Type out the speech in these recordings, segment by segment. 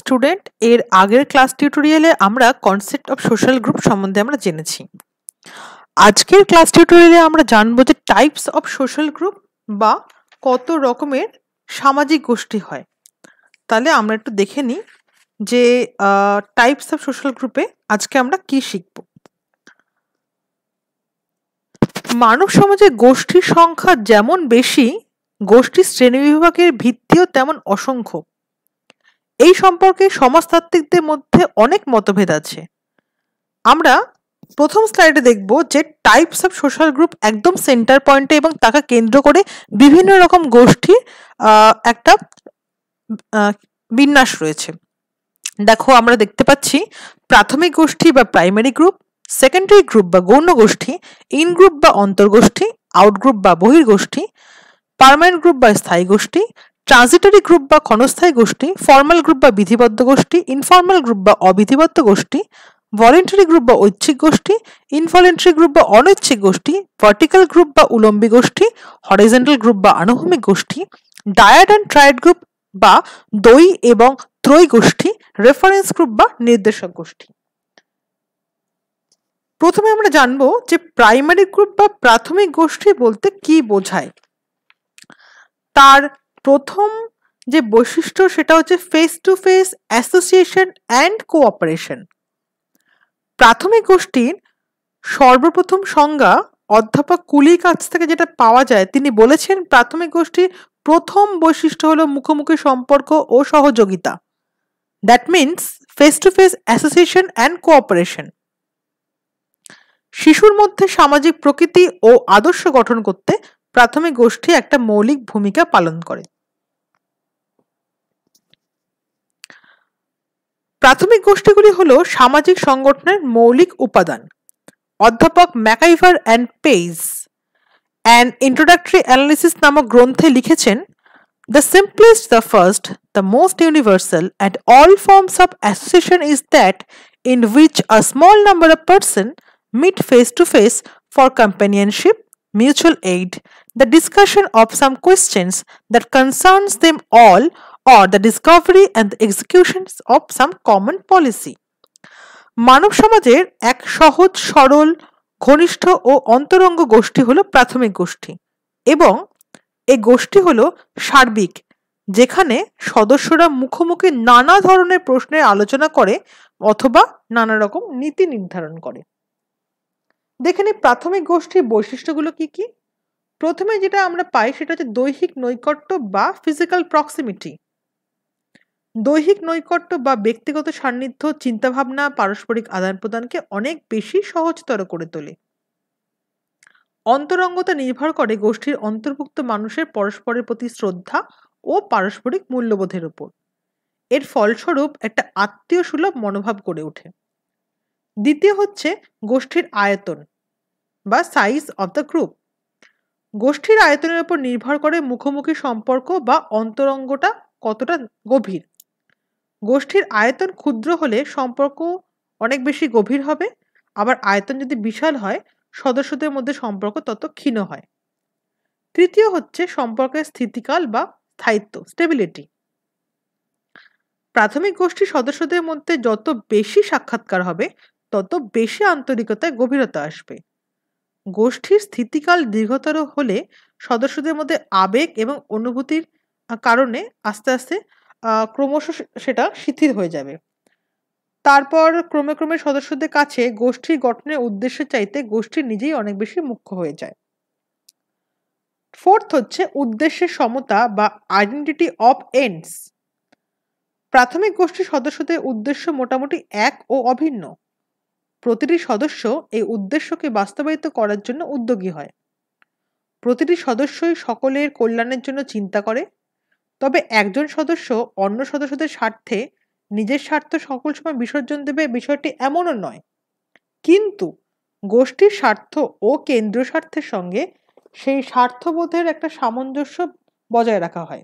Student এর আগের class টিউটোরিয়ালে আমরা কনসেপ্ট অফ সোশ্যাল গ্রুপ সম্বন্ধে আমরা জেনেছি আজকের ক্লাস টিউটোরিয়ালে আমরা জানবো যে টাইপস অফ সোশ্যাল গ্রুপ বা কত রকমের সামাজিক গোষ্ঠী হয় তাহলে আমরা একটু দেখে নিই যে টাইপস অফ সোশ্যাল গ্রুপে আজকে আমরা কি শিখব মানব সমাজে গোষ্ঠীর সংখ্যা যেমন বেশি গোষ্ঠী শ্রেণীবিভাগের ভিত্তিও তেমন অসংখ্য এই সম্পর্কে সমাজতাত্ত্বিকদের মধ্যে অনেক মতভেদ আছে আমরা প্রথম স্লাইডে দেখব যে টাইপস অফ সোশ্যাল গ্রুপ একদম সেন্টার পয়েন্টে এবং তাকে কেন্দ্র করে বিভিন্ন রকম গোষ্ঠীর একটা বিন্যাস রয়েছে দেখো আমরা দেখতে পাচ্ছি প্রাথমিক গোষ্ঠী বা প্রাইমারি গ্রুপ সেকেন্ডারি গ্রুপ বা গৌণ গোষ্ঠী ইন গ্রুপ বা অন্তর্গোষ্ঠী আউট গ্রুপ বা বহির্গোষ্ঠী পারমানেন্ট গ্রুপ বা স্থায়ী গোষ্ঠী ট্রানজিটারি গ্রুপ বা ক্ষণস্থায়ী গোষ্ঠী ফর্মাল গ্রুপ বা বিধিবদ্ধ গোষ্ঠী ইনফর্মাল গ্রুপ বা অবিধিবদ্ধ গোষ্ঠী ভলেন্টারি গ্রুপ বা ঐচ্ছিক গোষ্ঠী ইনভলেন্টারি গ্রুপ বা অনৈচ্ছিক গোষ্ঠী ভার্টিক্যাল গ্রুপ বা উলম্বী গোষ্ঠী হরিজেন্টাল গ্রুপ বা আনুভূমিক গোষ্ঠী ডায়াড অ্যান্ড ট্রায়েড গ্রুপ বা দই এবং ত্রয়ী গোষ্ঠী রেফারেন্স গ্রুপ বা নির্দেশক গোষ্ঠী প্রথমে আমরা জানব যে প্রাইমারি গ্রুপ বা প্রাথমিক গোষ্ঠী বলতে কি বোঝায় তার প্রথম যে বৈশিষ্ট্য সেটা হচ্ছে face to face association and cooperation প্রাথমিক গোষ্ঠীর সর্বপ্রথম সংজ্ঞা অধ্যাপক কুলির কাছ থেকে যেটা পাওয়া যায় তিনি বলেছেন প্রাথমিক গোষ্ঠীর প্রথম বৈশিষ্ট্য হলো মুখোমুখি সম্পর্ক ও সহযোগিতা that means face to face association and cooperation শিশুর মধ্যে সামাজিক প্রকৃতি ও আদর্শ গঠন করতে প্রাথমিক গোষ্ঠী একটা মৌলিক ভূমিকা পালন করে প্রাথমিক গোষ্ঠীগুলি হল সামাজিক সংগঠনের মৌলিক উপাদান অধ্যাপক MacIver and Page and introductory analysis নামক গ্রন্থে লিখেছেন the simplest the first the most universal and all forms of association is that in which a small number of person meet face to face for companionship, mutual aid the discussion of some questions that concerns them all or the discovery and the executions of some common policy. মানব সমাজের এক সহজ সরল ঘনিষ্ঠ ও অন্তরঙ্গ গোষ্ঠী হলো প্রাথমিক গোষ্ঠী এবং এই গোষ্ঠী হলো সার্বিক যেখানে সদস্যরা মুখোমুখি নানা ধরনের প্রশ্নের আলোচনা করে অথবা নানা রকম নীতি নির্ধারণ করে দেখেনি প্রাথমিক গোষ্ঠীর বৈশিষ্ট্যগুলো কি কি প্রথমে যেটা আমরা পাই সেটা হচ্ছে দৈহিক নৈকট্য বা ফিজিক্যাল প্রক্সিমিটি দৈহিক নৈকট্য বা ব্যক্তিগত সান্নিধ্য চিন্তাভাবনা পারস্পরিক আদান প্রদানকে অনেক বেশি সহজতর করে তোলে অন্তরঙ্গতা নির্ভর করে গোষ্ঠীর অন্তর্ভুক্ত মানুষের পরস্পরের প্রতি শ্রদ্ধা ও পারস্পরিক মূল্যবোধের উপর এর ফলস্বরূপ একটা আত্মীয় সুলভ মনোভাব গড়ে ওঠে দ্বিতীয় হচ্ছে গোষ্ঠীর আয়তন বা সাইজ অব দ্য গ্রুপ গোষ্ঠীর আয়তনের উপর নির্ভর করে মুখোমুখি সম্পর্ক বা অন্তরঙ্গটা কতটা গভীর গোষ্ঠীর আয়তন ক্ষুদ্র হলে সম্পর্ক অনেক বেশি গভীর হবে আবার আয়তন যদি বিশাল হয় সদস্যদের মধ্যে সম্পর্ক তত ক্ষীণ হয় তৃতীয় হচ্ছে সম্পর্কের স্থিতিকাল বা স্থায়িত্ব স্টেবিলিটি প্রাথমিক গোষ্ঠীর সদস্যদের মধ্যে যত বেশি সাক্ষাৎকার হবে তত বেশি আন্তরিকতায় গভীরতা আসবে গোষ্ঠীর স্থিতিকাল দীর্ঘতর হলে সদস্যদের মধ্যে আবেগ এবং অনুভূতির কারণে আস্তে আস্তে ক্রমশ সেটা শিথিল হয়ে যাবে তারপর ক্রমে ক্রমে সদস্যদের কাছে গোষ্ঠী গঠনের উদ্দেশ্য চাইতে গোষ্ঠী নিজেই অনেক বেশি মুখ্য হয়ে যায় ফোর্থ হচ্ছে উদ্দেশ্যের সমতা বা আইডেন্টিটি অফ এন্ডস প্রাথমিক গোষ্ঠীর সদস্যদের উদ্দেশ্য মোটামুটি এক ও অভিন্ন প্রতিটি সদস্য এই উদ্দেশ্যকে বাস্তবায়িত করার জন্য উদ্যোগী হয় প্রতিটি সদস্যই সকলের কল্যাণের জন্য চিন্তা করে তবে একজন সদস্য অন্য সদস্যদের স্বার্থে নিজের স্বার্থ সকল সময় বিসর্জন দেবে বিষয়টি এমনও নয় কিন্তু গোষ্ঠীর স্বার্থ ও কেন্দ্রীয় স্বার্থের সঙ্গে সেই স্বার্থবোধের একটা সামঞ্জস্য বজায় রাখা হয়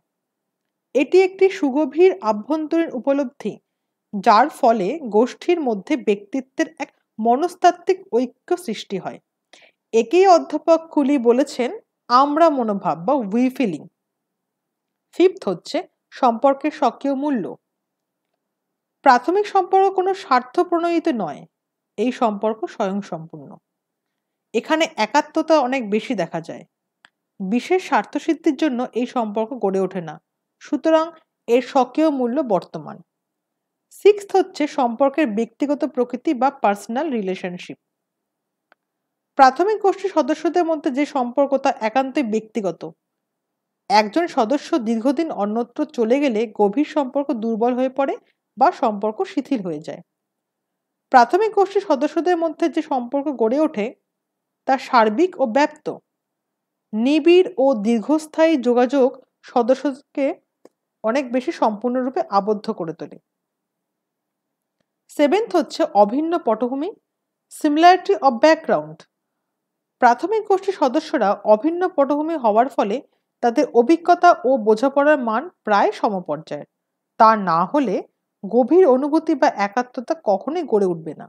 এটি একটি সুগভীর আভ্যন্তরীণ উপলব্ধি যার ফলে গোষ্ঠীর মধ্যে ব্যক্তিত্বের এক মনস্তাত্ত্বিক ঐক্য সৃষ্টি হয় একেই অধ্যাপক কুলি বলেছেন আমরা মনোভাব বা উই ফিলিং ফিফথ হচ্ছে সম্পর্কের স্বকীয় মূল্য প্রাথমিক সম্পর্ক কোনো স্বার্থ প্রণয়িত নয় এই সম্পর্ক স্বয়ংসম্পূর্ণ এখানে একাত্মতা অনেক বেশি দেখা যায় বিশেষ স্বার্থসিদ্ধির জন্য এই সম্পর্ক গড়ে ওঠে না সুতরাং এর স্বকীয় মূল্য বর্তমান সিক্সথ হচ্ছে সম্পর্কের ব্যক্তিগত প্রকৃতি বা পার্সোনাল রিলেশনশিপ প্রাথমিক গোষ্ঠীর সদস্যদের মধ্যে যে সম্পর্ক তা একান্তই ব্যক্তিগত একজন সদস্য দীর্ঘদিন অন্যত্র চলে গেলে গভীর সম্পর্ক দুর্বল হয়ে পড়ে বা সম্পর্ক শিথিল হয়ে যায় প্রাথমিক গোষ্ঠীর সদস্যদের মধ্যে যে সম্পর্ক গড়ে ওঠে তা সার্বিক ও ব্যপ্ত নিবিড় ও দীর্ঘস্থায়ী যোগাযোগ সদস্যকে অনেক বেশি সম্পূর্ণরূপে আবদ্ধ করে তোলে সেভেন্থ হচ্ছে অভিন্ন পটভূমি সিমিলারিটি অব ব্যাকগ্রাউন্ড প্রাথমিক গোষ্ঠীর সদস্যরা অভিন্ন পটভূমি হওয়ার ফলে তাদের অভিজ্ঞতা ও বোঝাপড়ার মান প্রায় সমপর্যায়ের তা না হলে গভীর অনুভূতি বা একাত্মতা কখনোই গড়ে উঠবে না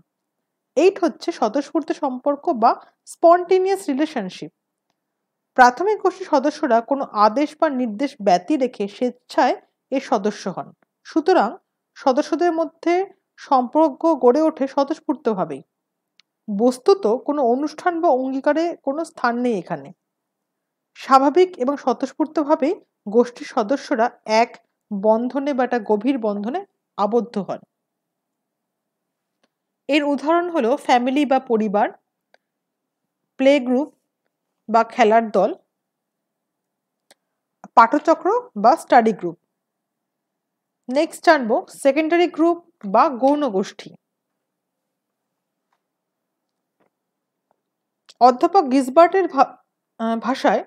এইট হচ্ছে স্বতঃস্ফূর্ত সম্পর্ক বা স্পন্টেনিয়াস রিলেশনশিপ প্রাথমিক গোষ্ঠীর সদস্যরা কোনো আদেশ বা নির্দেশ ব্যতী রেখে স্বেচ্ছায় এর সদস্য হন সুতরাং সদস্যদের মধ্যে সম্পর্ক গড়ে ওঠে স্বতঃস্ফূর্তভাবেই বস্তুত কোনো অনুষ্ঠান বা অঙ্গীকারে কোনো স্থান নেই এখানে স্বাভাবিক এবং স্বতঃস্ফূর্তভাবে গোষ্ঠীর সদস্যরা এক বন্ধনে বা একটা গভীর বন্ধনে আবদ্ধ হন এর উদাহরণ হলো ফ্যামিলি বা পরিবার প্লে গ্রুপ বা খেলার দল পাঠচক্র বা স্টাডি গ্রুপ নেক্সট আনব সেকেন্ডারি গ্রুপ বা গৌণ গোষ্ঠী অধ্যাপক গিসবার্টের ভাষায়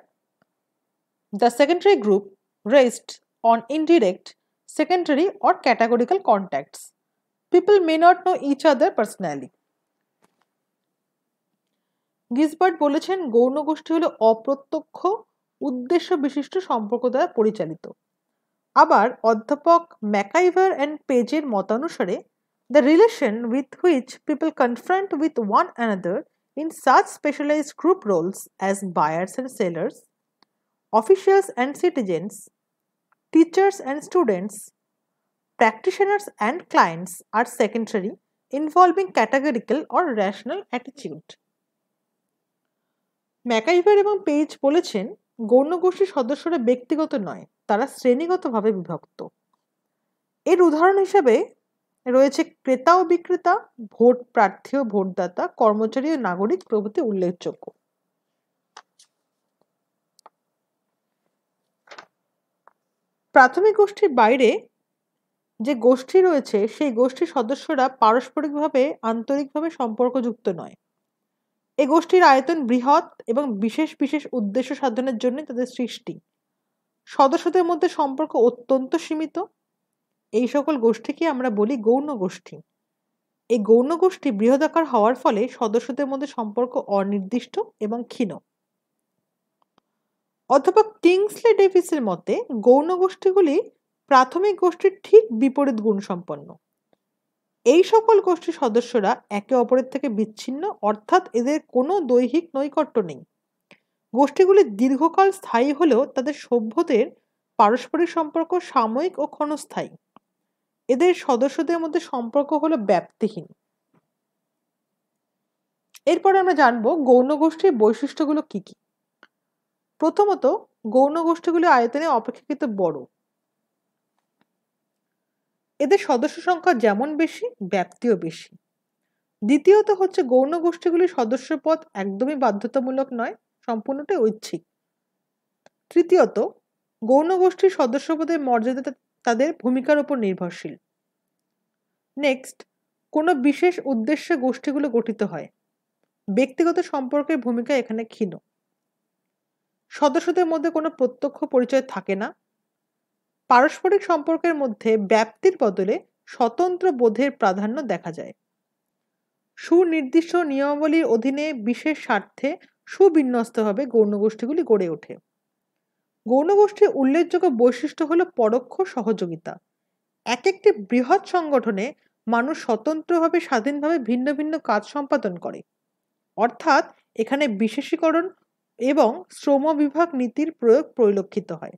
The secondary group rests on indirect, secondary or categorical contacts. People may not know each other personally. Gisbert বলেছেন গৌণ গোষ্ঠী হলো অপ্রত্যক্ষ উদ্দেশ্য বিশিষ্ট সম্পর্ক দ্বারা পরিচালিত আবার অধ্যাপক ম্যাকাইভার অ্যান্ড পেজের মতানুসারে the relation with which people confront with one another in such specialised group roles as buyers and sellers officials and citizens, teachers and students, practitioners and clients are secondary involving categorical or rational attitude. MacIver এবং Page বলেছেন গৌণগোষ্ঠীর সদস্যরা ব্যক্তিগত নয় তারা শ্রেণীগতভাবে বিভক্ত এর উদাহরণ হিসাবে রয়েছে ক্রেতা ও বিক্রেতা ভোট প্রার্থী ও ভোটদাতা কর্মচারী ও নাগরিক প্রভৃতি উল্লেখযোগ্য প্রাথমিক গোষ্ঠীর বাইরে যে গোষ্ঠী রয়েছে সেই গোষ্ঠীর সদস্যরা পারস্পরিকভাবে আন্তরিকভাবে সম্পর্কযুক্ত নয় এ গোষ্ঠীর আয়তন বৃহৎ এবং বিশেষ বিশেষ উদ্দেশ্য সাধনের জন্য তাদের সৃষ্টি সদস্যদের মধ্যে সম্পর্ক অত্যন্ত সীমিত এই সকল গোষ্ঠীকে আমরা বলি গৌণ গোষ্ঠী এই গৌণ গোষ্ঠী বৃহদাকার হওয়ার ফলে সদস্যদের মধ্যে সম্পর্ক অনির্দিষ্ট এবং ক্ষীণ অথবা কিংসলে ডেভিসের মতে গৌণ গোষ্ঠীগুলি প্রাথমিক গোষ্ঠীর ঠিক বিপরীত গুণসম্পন্ন এই সকল গোষ্ঠীর সদস্যরা একে অপরের থেকে বিচ্ছিন্ন অর্থাৎ এদের কোনো দৈহিক নৈকট্য নেই গোষ্ঠীগুলি দীর্ঘকাল স্থায়ী হলেও তাদের সভ্যদের পারস্পরিক সম্পর্ক সাময়িক ও ক্ষণস্থায়ী এদের সদস্যদের মধ্যে সম্পর্ক হলো ব্যাপ্তিহীন এরপরে আমরা জানবো গৌণ গোষ্ঠীর বৈশিষ্ট্যগুলো কি কী প্রথমত গৌণ গোষ্ঠীগুলি আয়তনে অপেক্ষাকৃত বড় এদের সদস্য সংখ্যা যেমন বেশি ব্যাপ্তিও বেশি দ্বিতীয়ত হচ্ছে গৌণ গোষ্ঠীগুলির সদস্যপদ একদমই বাধ্যতামূলক নয় সম্পূর্ণটাই ঐচ্ছিক তৃতীয়ত গৌণ গোষ্ঠীর সদস্যপদের মর্যাদা তাদের ভূমিকার উপর নির্ভরশীল নেক্সট কোনো বিশেষ উদ্দেশ্যে গোষ্ঠীগুলো গঠিত হয় ব্যক্তিগত সম্পর্কের ভূমিকা এখানে ক্ষীণ সদস্যদের মধ্যে কোনো প্রত্যক্ষ পরিচয় থাকে না পারস্পরিক সম্পর্কের মধ্যে ব্যাপ্তির বদলে স্বতন্ত্র বোধের প্রাধান্য দেখা যায় সুনির্দিষ্ট নিয়মাবলীর অধীনে বিশেষ স্বার্থে সুবিন্যস্তভাবে গৌণগোষ্ঠীগুলি গড়ে ওঠে গৌণগোষ্ঠীর উল্লেখযোগ্য বৈশিষ্ট্য হল পরোক্ষ সহযোগিতা এক একটি বৃহৎ সংগঠনে মানুষ স্বতন্ত্রভাবে স্বাধীনভাবে ভিন্ন ভিন্ন কাজ সম্পাদন করে অর্থাৎ এখানে বিশেষীকরণ এবং শ্রম বিভাগ নীতির প্রয়োগ পরিলক্ষিত হয়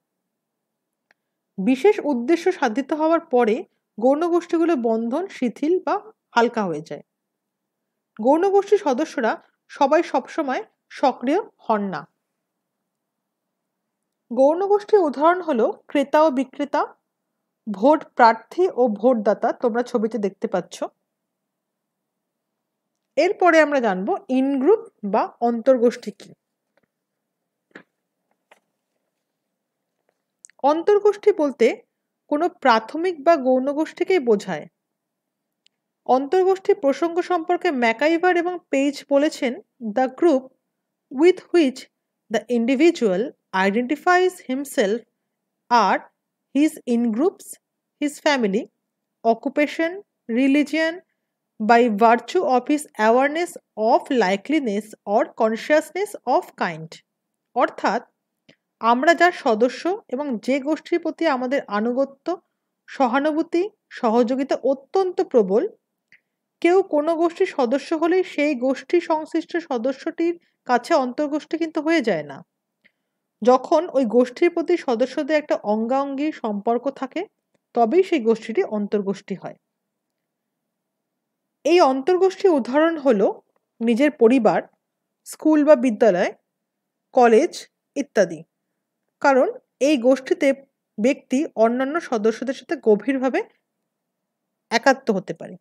বিশেষ উদ্দেশ্য সাধিত হওয়ার পরে গৌণগোষ্ঠীগুলো বন্ধন শিথিল বা হালকা হয়ে যায় গৌণগোষ্ঠী সদস্যরা সবাই সবসময় সক্রিয় হন না গৌণগোষ্ঠীর উদাহরণ হলো ক্রেতা ও বিক্রেতা ভোট প্রার্থী ও ভোটদাতা তোমরা ছবিতে দেখতে পাচ্ছ এরপরে আমরা জানবো ইনগ্রুপ বা অন্তর্গোষ্ঠী কী অন্তর্গোষ্ঠী বলতে কোনো প্রাথমিক বা গৌণগোষ্ঠীকেই বোঝায় অন্তর্গোষ্ঠী প্রসঙ্গ সম্পর্কে ম্যাকাইভার এবং পেজ বলেছেন the group with which the individual identifies himself are his in groups his family occupation religion by virtue of his awareness of likeliness or consciousness of kind অর্থাৎ আমরা যার সদস্য এবং যে গোষ্ঠীর প্রতি আমাদের আনুগত্য সহানুভূতি সহযোগিতা অত্যন্ত প্রবল কেউ কোনো গোষ্ঠীর সদস্য হলেই সেই গোষ্ঠী সংশ্লিষ্ট সদস্যটির কাছে অন্তর্গোষ্ঠী কিন্তু হয়ে যায় না যখন ওই গোষ্ঠীর প্রতি সদস্যদের একটা অঙ্গাঙ্গী সম্পর্ক থাকে তবেই সেই গোষ্ঠীটি অন্তর্গোষ্ঠী হয় এই অন্তর্গোষ্ঠী উদাহরণ হলো নিজের পরিবার স্কুল বা বিদ্যালয় কলেজ ইত্যাদি কারণ এই গোষ্ঠীতে ব্যক্তি অন্যান্য সদস্যদের সাথে গভীরভাবে একাত্ম হতে পারে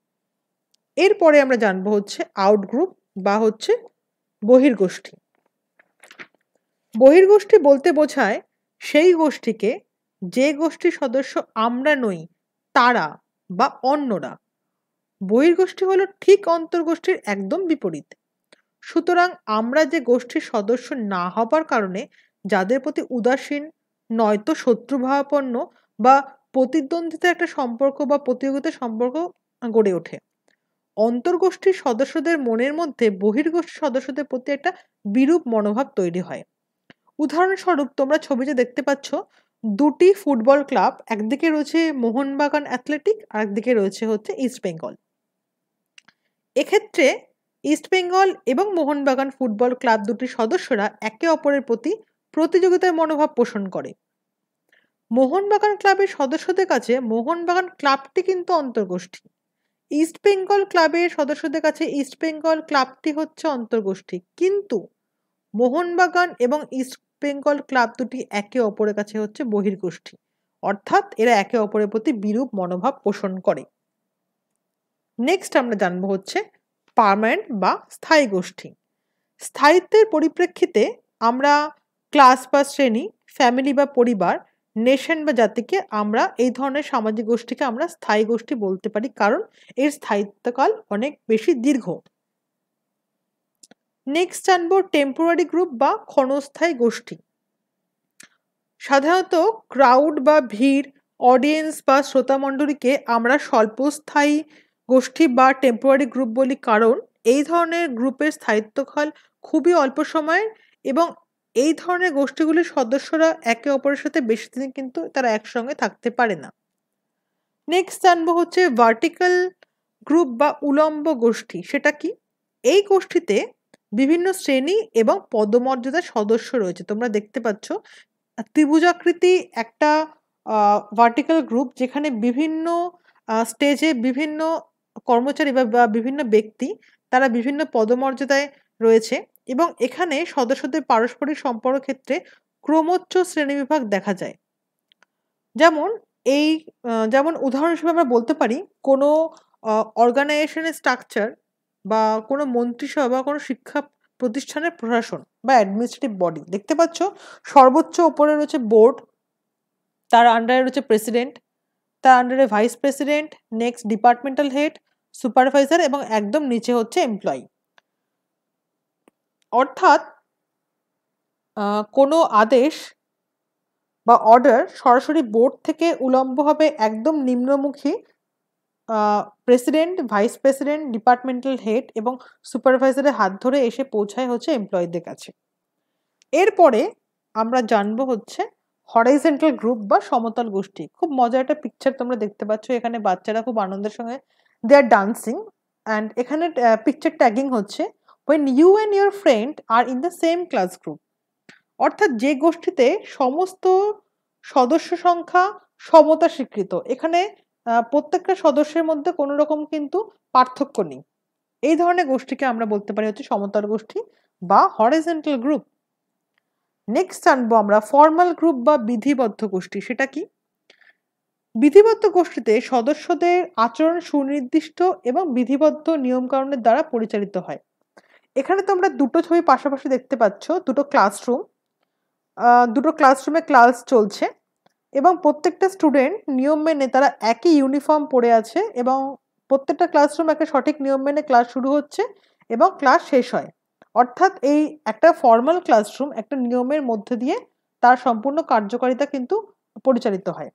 এরপরে আমরা জানবো হচ্ছে আউট গ্রুপ বা হচ্ছে বহির্গোষ্ঠী বহির্গোষ্ঠী বলতে বোঝায় সেই গোষ্ঠীকে যে গোষ্ঠীর সদস্য আমরা নই তারা বা অন্যরা বহির্গোষ্ঠী হলো ঠিক অন্তর্গোষ্ঠীর একদম বিপরীত সুতরাং আমরা যে গোষ্ঠীর সদস্য না হবার কারণে যাদের প্রতি উদাসীন নয়তো শত্রুভাবাপন্ন বা প্রতিদ্বন্দ্বিতার একটা সম্পর্ক বা প্রতিযোগিতার সম্পর্ক গড়ে ওঠে অন্তর্গোষ্ঠীর সদস্যদের মনের মধ্যে বহির্গোষ্ঠীর সদস্যদের প্রতি একটা বিরূপ মনোভাব তৈরি হয় উদাহরণস্বরূপ তোমরা ছবিতে দেখতে পাচ্ছ দুটি ফুটবল ক্লাব একদিকে রয়েছে মোহনবাগান অ্যাথলেটিক আর একদিকে রয়েছে হচ্ছে ইস্ট বেঙ্গল এক্ষেত্রে ইস্ট বেঙ্গল এবং মোহনবাগান ফুটবল ক্লাব দুটির সদস্যরা একে অপরের প্রতি প্রতিযোগিতার মনোভাব পোষণ করে মোহনবাগান ক্লাবের সদস্যদের কাছে মোহনবাগান ক্লাবটি কিন্তু অন্তর্গোষ্ঠী ইস্ট বেঙ্গল ক্লাবের সদস্যদের কাছে ইস্ট বেঙ্গল ক্লাবটি হচ্ছে অন্তর্গোষ্ঠী কিন্তু মোহনবাগান এবং ইস্ট বেঙ্গল ক্লাব দুটি একে অপরের কাছে হচ্ছে বহির্গোষ্ঠী অর্থাৎ এরা একে অপরের প্রতি বিরূপ মনোভাব পোষণ করে নেক্সট আমরা জানবো হচ্ছে পার্মানেন্ট বা স্থায়ী গোষ্ঠী স্থায়িত্বের পরিপ্রেক্ষিতে আমরা ক্লাস বা শ্রেণী ফ্যামিলি বা পরিবার নেশন বা জাতিকে আমরা এই ধরনের সামাজিক গোষ্ঠীকে আমরা স্থায়ী গোষ্ঠী বলতে পারি কারণ এর স্থায়িত্বকাল অনেক বেশি দীর্ঘ নেক্সট জানব টেম্পোরারি গ্রুপ বা ক্ষণস্থায়ী গোষ্ঠী সাধারণত ক্রাউড বা ভিড় অডিয়েন্স বা শ্রোতামণ্ডলীকে আমরা স্বল্পস্থায়ী গোষ্ঠী বা টেম্পোরারি গ্রুপ বলি কারণ এই ধরনের গ্রুপের স্থায়িত্বকাল খুবই অল্প সময়ের এবং এই ধরনের গোষ্ঠীগুলির সদস্যরা একে অপরের সাথে বেশি দিন কিন্তু তারা একসঙ্গে থাকতে পারে না নেক্সট জানবো হচ্ছে ভার্টিক্যাল গ্রুপ বা উলম্ব গোষ্ঠী সেটা কি এই গোষ্ঠীতে বিভিন্ন শ্রেণী এবং পদমর্যাদার সদস্য রয়েছে তোমরা দেখতে পাচ্ছ ত্রিভুজাকৃতি একটা ভার্টিক্যাল গ্রুপ যেখানে বিভিন্ন স্টেজে বিভিন্ন কর্মচারী বা বিভিন্ন ব্যক্তি তারা বিভিন্ন পদমর্যাদায় রয়েছে এবং এখানে সদস্যদের পারস্পরিক সম্পর্ক ক্ষেত্রে ক্রমোচ্চ শ্রেণীবিভাগ দেখা যায় যেমন এই যেমন উদাহরণ হিসেবে আমরা বলতে পারি কোনো অর্গানাইজেশনের স্ট্রাকচার বা কোনো মন্ত্রিসভা বা কোনো শিক্ষা প্রতিষ্ঠানের প্রশাসন বা অ্যাডমিনিস্ট্রেটিভ বডি দেখতে পাচ্ছ সর্বোচ্চ ওপরে রয়েছে বোর্ড তার আন্ডারে রয়েছে প্রেসিডেন্ট তার আন্ডারে vice president next departmental head supervisor এবং একদম নিচে হচ্ছে এমপ্লয়ি অর্থাৎ কোনো আদেশ বা অর্ডার সরাসরি বোর্ড থেকে উলম্বভাবে একদম নিম্নমুখী president vice president departmental head এবং সুপারভাইজারের হাত ধরে এসে পৌঁছায় হচ্ছে এমপ্লয়ীদের কাছে এরপরে আমরা জানবো হচ্ছে হরাইজেন্টাল গ্রুপ বা সমতল গোষ্ঠী খুব মজার একটা পিকচার তোমরা দেখতে পাচ্ছ এখানে বাচ্চারা খুব আনন্দের সঙ্গে দে আর ডান্সিং অ্যান্ড এখানে পিকচার ট্যাগিং হচ্ছে when you and your friend are in the same class group অর্থাৎ যে গোষ্ঠীতে সমস্ত সদস্য সংখ্যা সমতা স্বীকৃত এখানে প্রত্যেকটা সদস্যের মধ্যে কোনো রকম কিন্তু পার্থক্য নেই এই ধরনের গোষ্ঠীকে আমরা বলতে পারি হচ্ছে সমতার গোষ্ঠী বা হরিজেন্টাল গ্রুপ নেক্সট আনবো আমরা ফর্মাল গ্রুপ বা বিধিবদ্ধ গোষ্ঠী সেটা কি বিধিবদ্ধ গোষ্ঠীতে সদস্যদের আচরণ সুনির্দিষ্ট এবং বিধিবদ্ধ নিয়মকানুনের দ্বারা পরিচালিত হয় এখানে তোমরা দুটো ছবি পাশাপাশি দেখতে পাচ্ছ দুটো ক্লাসরুম দুটো ক্লাসরুমে ক্লাস চলছে এবং প্রত্যেকটা স্টুডেন্ট নিয়ম মেনে তারা একই ইউনিফর্ম পরে আছে এবং প্রত্যেকটা ক্লাসরুম একটা সঠিক নিয়ম মেনে ক্লাস শুরু হচ্ছে এবং ক্লাস শেষ হয় অর্থাৎ এই একটা ফর্মাল ক্লাসরুম একটা নিয়মের মধ্যে দিয়ে তার সম্পূর্ণ কার্যকারিতা কিন্তু পরিচালিত হয়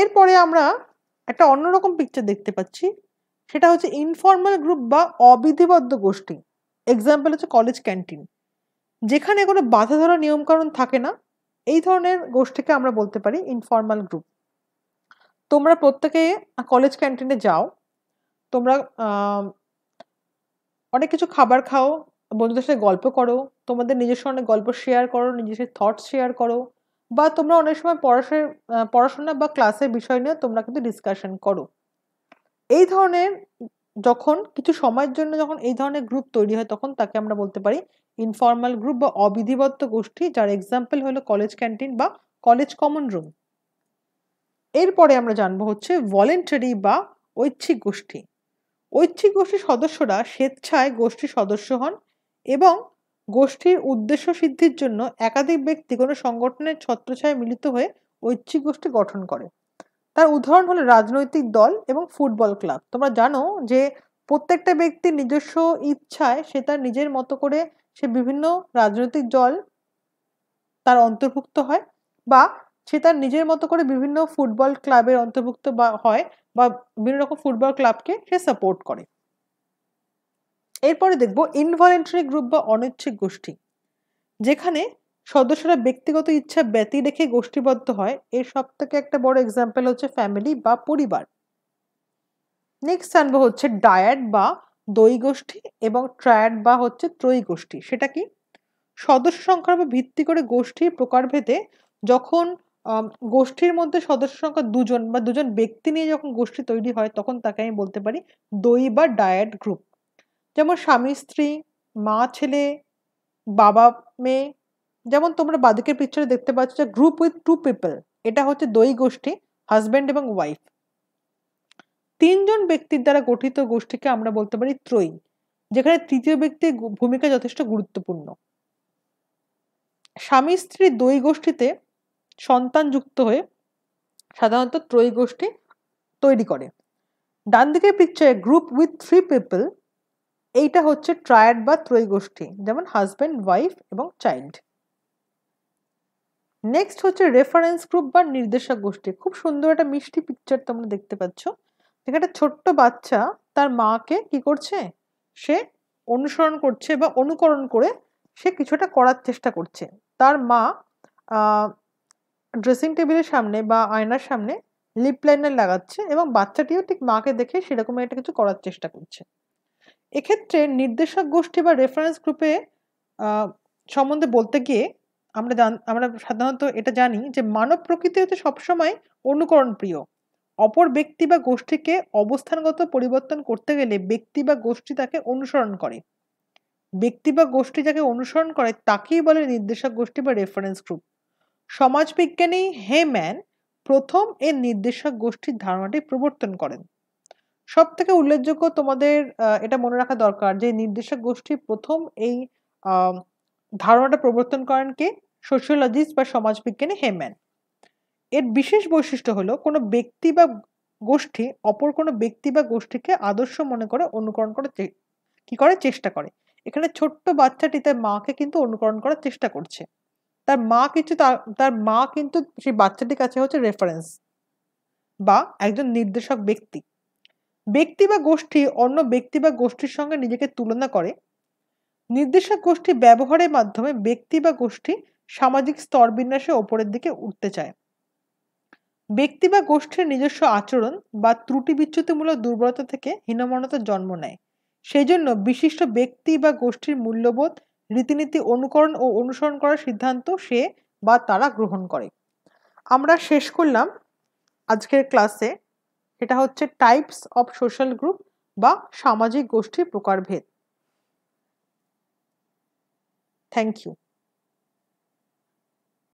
এরপরে আমরা একটা অন্যরকম পিকচার দেখতে পাচ্ছি সেটা হচ্ছে ইনফর্মাল গ্রুপ বা অবিধিবদ্ধ গোষ্ঠী এক্সাম্পল হচ্ছে কলেজ ক্যান্টিন যেখানে কোনো বাধা ধরা নিয়মকানুন থাকে না এই ধরনের গোষ্ঠীকে আমরা বলতে পারি ইনফর্মাল গ্রুপ তোমরা প্রত্যেকে কলেজ ক্যান্টিনে যাও তোমরা অনেক কিছু খাবার খাও বন্ধুদের সাথে গল্প করো তোমাদের নিজস্ব অনেক গল্প শেয়ার করো নিজস্ব থটস শেয়ার করো বা তোমরা অনেক সময় পড়াশোনা পড়াশোনা বা ক্লাসের বিষয় নিয়ে তোমরা কিন্তু ডিসকাশন করো এই ধরনের যখন কিছু সময়ের জন্য যখন এই ধরনের গ্রুপ তৈরি হয় তখন তাকে আমরা বলতে পারি ইনফর্মাল গ্রুপ বা অবিধিবদ্ধ গোষ্ঠী যার এক্সাম্পল হলো কলেজ ক্যান্টিন বা কলেজ কমন রুম এরপরে আমরা জানবো হচ্ছে ভলেন্টারি বা ঐচ্ছিক গোষ্ঠী ঐচ্ছিক গোষ্ঠীর সদস্যরা স্বেচ্ছায় গোষ্ঠীর সদস্য হন এবং গোষ্ঠীর উদ্দেশ্য সিদ্ধির জন্য একাধিক ব্যক্তি কোনো সংগঠনের ছত্রছায় মিলিত হয়ে ঐচ্ছিক গোষ্ঠী গঠন করে তার উদাহরণ হলো রাজনৈতিক দল এবং ফুটবল ক্লাব তোমরা জানো যে প্রত্যেকটা ব্যক্তির নিজস্ব ইচ্ছায় সে তার নিজের মতো করে সে বিভিন্ন রাজনৈতিক দল তার অন্তর্ভুক্ত হয় বা সে তার নিজের মতো করে বিভিন্ন ফুটবল ক্লাবের অন্তর্ভুক্ত বা হয় বা বিভিন্ন রকম ফুটবল ক্লাবকে সে সাপোর্ট করে এরপরে দেখবো ইনভলেন্টারি গ্রুপ বা অনৈচ্ছিক গোষ্ঠী যেখানে সদস্যরা ব্যক্তিগত ইচ্ছা ব্যতি রেখে গোষ্ঠীবদ্ধ হয় এর সব থেকে একটা বড় এক্সাম্পল হচ্ছে ফ্যামিলি বা পরিবার নেক্সট আনবো হচ্ছে ডায়াট বা দই গোষ্ঠী এবং ট্রায়াড বা হচ্ছে ত্রয়ী গোষ্ঠী সেটা কি সদস্য সংখ্যার উপর ভিত্তি করে গোষ্ঠীর প্রকারভেদে যখন গোষ্ঠীর মধ্যে সদস্য সংখ্যা দুজন বা দুজন ব্যক্তি নিয়ে যখন গোষ্ঠী তৈরি হয় তখন তাকে আমি বলতে পারি দই বা ডায়াট গ্রুপ যেমন স্বামী স্ত্রী মা ছেলে বাবা মেয়ে যেমন তোমরা বাদিকের পিকচারে দেখতে পাচ্ছ যে গ্রুপ উইথ টু পিপল এটা হচ্ছে দই গোষ্ঠী হাজব্যান্ড এবং ওয়াইফ তিনজন ব্যক্তির দ্বারা গঠিত গোষ্ঠীকে আমরা বলতে পারি ত্রয়ী যেখানে তৃতীয় ব্যক্তির ভূমিকা যথেষ্ট গুরুত্বপূর্ণ স্বামী স্ত্রী দই গোষ্ঠীতে সন্তান যুক্ত হয়ে সাধারণত ত্রয়ী গোষ্ঠী তৈরি করে ডান দিকের পিকচারে গ্রুপ উইথ থ্রি পিপল এইটা হচ্ছে ট্রায়াড বা ত্রয়ী গোষ্ঠী যেমন হাজব্যান্ড ওয়াইফ এবং চাইল্ড নেক্সট হচ্ছে রেফারেন্স গ্রুপ বা নির্দেশক গোষ্ঠী খুব সুন্দর একটা মিষ্টি পিকচার তোমরা দেখতে পাচ্ছ একটা ছোট্ট বাচ্চা তার মাকে কি করছে সে অনুসরণ করছে বা অনুকরণ করে সে কিছুটা করার চেষ্টা করছে তার মা ড্রেসিং টেবিলের সামনে বা আয়নার সামনে লিপ লাইনার লাগাচ্ছে এবং বাচ্চাটিও ঠিক মাকে দেখে সেরকম একটা কিছু করার চেষ্টা করছে এক্ষেত্রে নির্দেশক গোষ্ঠী বা রেফারেন্স গ্রুপে সম্বন্ধে বলতে গিয়ে আমরা জান আমরা সাধারণত এটা জানি যে মানব প্রকৃতি হচ্ছে সবসময় অনুকরণ প্রিয় অপর ব্যক্তি বা গোষ্ঠীকে অবস্থানগত পরিবর্তন করতে গেলে ব্যক্তি বা গোষ্ঠী তাকে অনুসরণ করে ব্যক্তি বা গোষ্ঠী যাকে অনুসরণ করে তাকেই বলে নির্দেশক গোষ্ঠী বা রেফারেন্স গ্রুপ সমাজবিজ্ঞানী ম্যান প্রথম এর নির্দেশক গোষ্ঠীর ধারণাটি প্রবর্তন করেন সব থেকে উল্লেখযোগ্য তোমাদের এটা মনে রাখা দরকার যে নির্দেশক গোষ্ঠী প্রথম এই ধারণাটা প্রবর্তন করেন কে সোশিয়োলজিস্ট বা সমাজবিজ্ঞানী হেম্যান এর বিশেষ বৈশিষ্ট্য হলো কোনো ব্যক্তি বা গোষ্ঠী অপর কোনো ব্যক্তি বা গোষ্ঠীকে আদর্শ মনে করে অনুকরণ করার কি করে চেষ্টা করে এখানে ছোট্ট বাচ্চাটি তার মাকে কিন্তু অনুকরণ করার চেষ্টা করছে তার মা কিছু তার মা কিন্তু সেই বাচ্চাটির কাছে হচ্ছে রেফারেন্স বা একজন নির্দেশক ব্যক্তি ব্যক্তি বা গোষ্ঠী অন্য ব্যক্তি বা গোষ্ঠীর সঙ্গে নিজেকে তুলনা করে নির্দেশক গোষ্ঠী ব্যবহারের মাধ্যমে ব্যক্তি বা গোষ্ঠী সামাজিক স্তরবিন্যাসে ওপরের দিকে উঠতে চায় ব্যক্তি বা গোষ্ঠীর নিজস্ব আচরণ বা ত্রুটি বিচ্যুতিমূলক দুর্বলতা থেকে হীনমনতার জন্ম নেয় সেই জন্য বিশিষ্ট ব্যক্তি বা গোষ্ঠীর মূল্যবোধ রীতিনীতি অনুকরণ ও অনুসরণ করার সিদ্ধান্ত সে বা তারা গ্রহণ করে আমরা শেষ করলাম আজকের ক্লাসে এটা হচ্ছে টাইপস অফ সোশ্যাল গ্রুপ বা সামাজিক গোষ্ঠীর প্রকারভেদ থ্যাংক ইউ